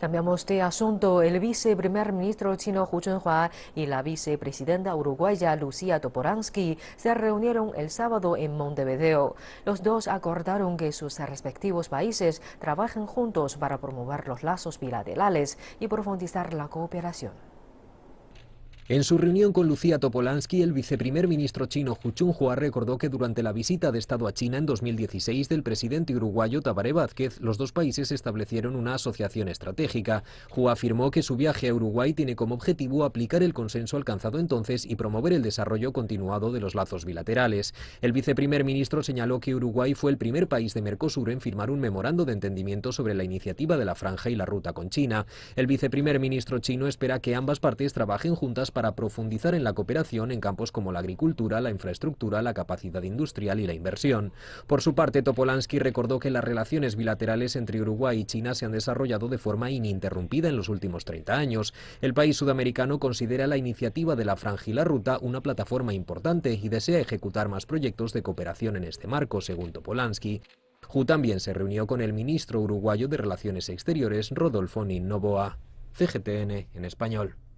Cambiamos de asunto. El viceprimer ministro chino Hu Chunhua y la vicepresidenta uruguaya Lucía Toporansky se reunieron el sábado en Montevideo. Los dos acordaron que sus respectivos países trabajen juntos para promover los lazos bilaterales y profundizar la cooperación. En su reunión con Lucía Topolansky, el viceprimer ministro chino Hu Chunhua recordó que durante la visita de Estado a China en 2016 del presidente uruguayo Tabaré Vázquez, los dos países establecieron una asociación estratégica. Hu afirmó que su viaje a Uruguay tiene como objetivo aplicar el consenso alcanzado entonces y promover el desarrollo continuado de los lazos bilaterales. El viceprimer ministro señaló que Uruguay fue el primer país de Mercosur en firmar un memorando de entendimiento sobre la iniciativa de la franja y la ruta con China. El viceprimer ministro chino espera que ambas partes trabajen juntas para para profundizar en la cooperación en campos como la agricultura, la infraestructura, la capacidad industrial y la inversión. Por su parte, Topolansky recordó que las relaciones bilaterales entre Uruguay y China se han desarrollado de forma ininterrumpida en los últimos 30 años. El país sudamericano considera la iniciativa de la Frangila Ruta una plataforma importante y desea ejecutar más proyectos de cooperación en este marco, según Topolansky. Hu también se reunió con el ministro uruguayo de Relaciones Exteriores, Rodolfo Novoa. CGTN en español.